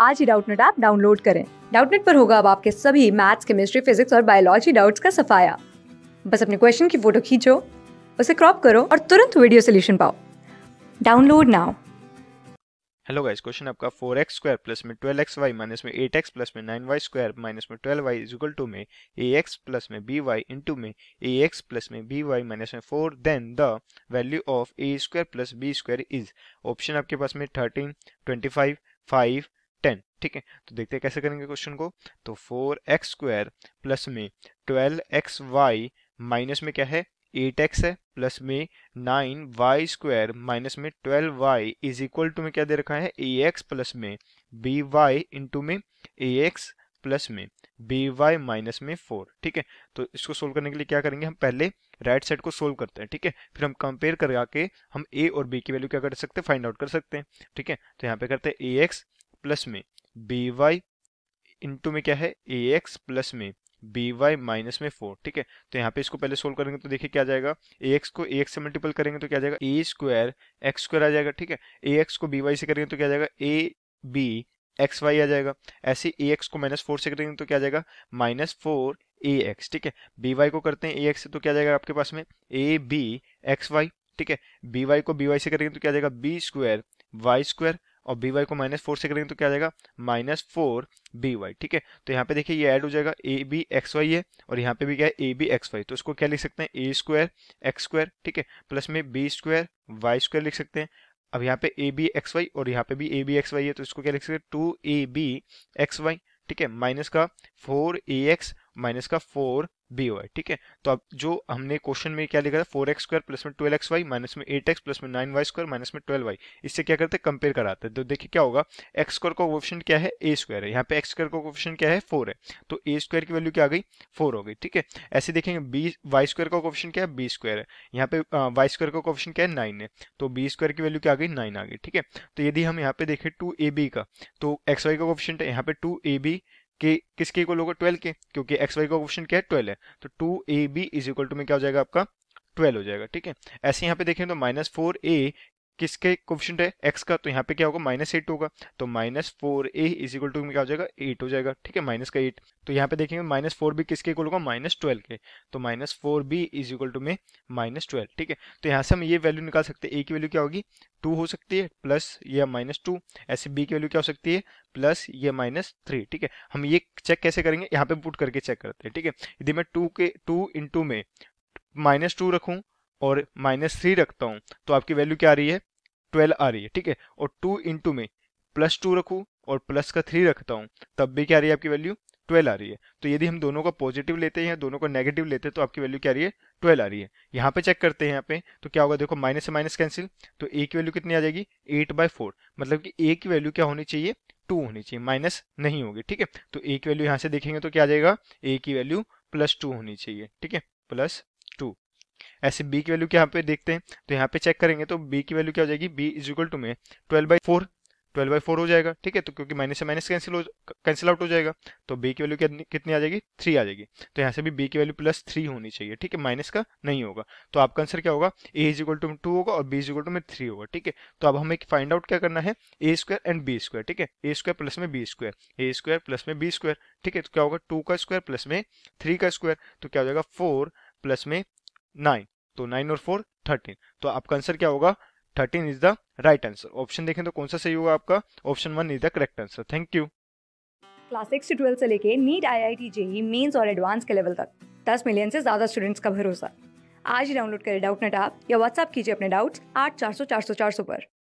आज ही Doubtnut app download करें डाउटनेट पर होगा अब आपके सभी मैथ्स केमिस्ट्री फिजिक्स और बायोलॉजी डाउट्स का सफाया बस अपने क्वेश्चन की फोटो खींचो उसे क्रॉप करो और तुरंत वीडियो सोल्यूशन पाओ download now hello guys question आपका 4x स्क्वायर प्लस में 12xy माइनस में 8x प्लस में 9y स्क्वायर माइनस में 12y इज इक्वल टू में ax प्लस में by इनटू में ax प्लस में by माइनस में 4 then the value of a square plus b square is option आपके पास में 13 25 5 ठीक है तो देखते हैं कैसे करेंगे क्वेश्चन को तो फोर एक्स स्क्वायर प्लस में ट्वेल्व एक्स वाई माइनस में क्या है एट एक्स है प्लस में नाइन वाई स्क्वायर माइनस में twelve Y is equal to में क्या दे रखा है ए एक्स प्लस में बी वाई इंटू में ए एक्स प्लस में बी वाई माइनस में फोर ठीक है तो इसको सोल्व करने के लिए क्या करेंगे हम पहले राइट साइड को सोल्व करते हैं ठीक है फिर हम कंपेयर करा के हम ए और बी की वैल्यू क्या कर सकते हैं फाइंड आउट कर सकते हैं ठीक है तो यहाँ पे करते हैं ए एक्स प्लस में बी वाई इंटू में क्या है ए एक्स प्लस में बी वाई माइनस में फोर ठीक है तो यहाँ पे इसको पहले सोल्व करेंगे तो देखिए क्या जाएगा ए एक्स को ए एक्स से मल्टीपल करेंगे तो क्या जाएगा ए स्क्वायर एक्स स्क्वायर आ जाएगा ठीक है ए एक्स को बी वाई से करेंगे तो क्या जाएगा ए बी एक्स वाई आ जाएगा ऐसे ए एक्स को माइनस फोर से करेंगे तो क्या जाएगा माइनस फोर ए एक्स ठीक है बी वाई को करते हैं ए एक्स से तो क्या जाएगा आपके पास में ए बी एक्स वाई ठीक है बी वाई को बी वाई से करेंगे तो क्या जाएगा बी स्क्वायर वाई स्क्वायर और बी वाई को माइनस फोर से करेंगे तो क्या आ जाएगा माइनस फोर बी वाई ठीक है तो यहाँ पे देखिए ये ऐड हो जाएगा ए बी एक्स वाई है और यहाँ पे भी क्या है ए बी एक्स वाई तो इसको क्या लिख सकते हैं ए स्क्वायर एक्स स्क्वायर ठीक है प्लस में बी स्क्वायर वाई स्क्वायर लिख सकते हैं अब यहाँ पे ए बी एक्स वाई और यहाँ पे भी ए बी एक्स वाई है तो इसको क्या लिख सकते हैं two A B X Y ठीक है माइनस का फोर ए एक्स माइनस का फोर बी वाई ठीक है तो अब जो हमने क्वेश्चन में क्या लिखा था फोर एक्स स्क्वायर प्लस में ट्वेल्व एक्स वाई माइनस में एट एक्स प्लस में नाइन वाई स्क्वायर माइनस में ट्वेल्व वाई इससे क्या करते हैं कंपेयर कराते हैं तो देखिए क्या होगा एक्स स्क्वायर का ऑप्शन क्या है ए स्क्वायर है यहाँ पे एक्स स्क्वायर का कोफिशियंट क्या है फोर है तो ए स्क्वायर की वैल्यू क्या आ गई फोर हो गई ठीक है ऐसे देखेंगे बी वाई स्क्वायर का ऑप्शन क्या है बी स्क्वायर है यहाँ पे वाई स्क्वायर का ऑप्शन क्या है नाइन है तो बी स्क्वायर की वैल्यू क्या आ गई नाइन आ गई ठीक है तो यदि हम यहाँ पे देखें टू ए बी का तो एक्स वाई का ऑप्शन है यहाँ पे टू ए बी के किसके इक्वल होगा ट्वेल्व के क्योंकि एक्स वाई का क्वेश्चन क्या है ट्वेल्व है तो two A B is equal to में क्या हो जाएगा आपका ट्वेल्व हो जाएगा ठीक है ऐसे यहाँ पे देखें तो माइनस फोर ए किसके क्वेश्चन है एक्स का तो यहाँ पे क्या होगा माइनस एट होगा तो minus four A is equal to में क्या हो जाएगा एट हो जाएगा ठीक है माइनस का एट तो यहाँ पे देखेंगे माइनस फोर बी किसके इक्वल होगा माइनस ट्वेल्व के तो minus four B is equal to में माइनस ट्वेल्व ठीक है तो यहाँ से हम ये वैल्यू निकाल सकते हैं ए की वैल्यू क्या होगी टू हो सकती है प्लस या माइनस टू ऐसे बी की वैल्यू क्या हो सकती है प्लस या माइनस थ्री ठीक है हम ये चेक कैसे करेंगे यहाँ पे पुट करके चेक करते हैं ठीक है यदि मैं टू के टू इंटू में माइनस टू रखूँ और माइनस थ्री रखता हूँ तो आपकी वैल्यू क्या आ रही है ट्वेल्व आ रही है ठीक है और टू इंटू में प्लस टू रखूँ और प्लस का थ्री रखता हूँ तब भी क्या आ रही है आपकी वैल्यू ट्वेल्व आ रही है तो यदि हम दोनों का पॉजिटिव लेते हैं दोनों का नेगेटिव लेते हैं तो आपकी वैल्यू क्या आ रही है ट्वेल्व आ रही है यहाँ पे चेक करते हैं यहाँ पे तो क्या होगा देखो माइनस से माइनस कैंसिल तो ए की वैल्यू कितनी आ जाएगी एट बाय फोर मतलब कि ए की वैल्यू क्या होनी चाहिए टू होनी चाहिए माइनस नहीं होगी ठीक है तो ए की वैल्यू यहाँ से देखेंगे तो क्या आ जाएगा ए की वैल्यू प्लस टू होनी चाहिए ठीक है प्लस ऐसे बी की वैल्यू के यहाँ पे देखते हैं तो यहाँ पे चेक करेंगे तो बी की वैल्यू क्या हो जाएगी बी इज इक्वल टू में twelve by four twelve by four हो जाएगा ठीक है तो क्योंकि माइनस से माइनस कैंसिल हो कैंसिल आउट हो जाएगा तो बी की वैल्यू कितनी आ जाएगी थ्री आ जाएगी तो यहाँ से भी बी की वैल्यू प्लस थ्री होनी चाहिए ठीक है माइनस का नहीं होगा तो आपका आंसर क्या होगा A is equal to two होगा और बी इज इक्वल टू में थ्री होगा ठीक है तो अब हमें फाइंड आउट क्या करना है A square and B square ठीक है ए स्क्वायर प्लस में B square A square plus में बी स्क्वायर ठीक है तो क्या होगा टू का स्क्वायर प्लस में थ्री का स्क्वायर तो क्या हो जाएगा फोर प्लस में नाइन तो नाइन और फोर थर्टीन तो आपका आंसर क्या होगा thirteen is the right answer option देखें तो कौन सा सही होगा आपका option one is the correct answer thank you class six से ट्वेल्थ से लेके NEET I I T JEE mains और एडवांस के लेवल तक दस मिलियन से ज्यादा स्टूडेंट्स का भरोसा आज ही डाउनलोड करें डाउट नेट आप या व्हाट्सअप कीजिए अपने डाउट्स आठ चार सौ चार सौ चार सौ पर